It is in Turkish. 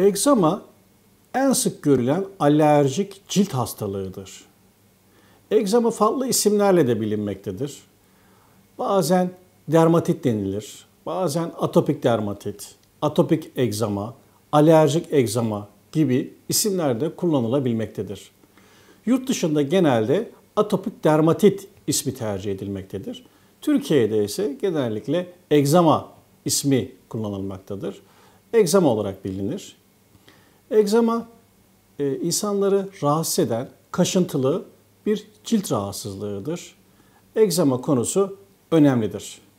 Egzama en sık görülen alerjik cilt hastalığıdır. Egzama farklı isimlerle de bilinmektedir. Bazen dermatit denilir, bazen atopik dermatit, atopik egzama, alerjik egzama gibi isimlerde kullanılabilmektedir. Yurt dışında genelde atopik dermatit ismi tercih edilmektedir. Türkiye'de ise genellikle egzama ismi kullanılmaktadır. Egzama olarak bilinir. Egzama e, insanları rahatsız eden kaşıntılı bir cilt rahatsızlığıdır. Egzama konusu önemlidir.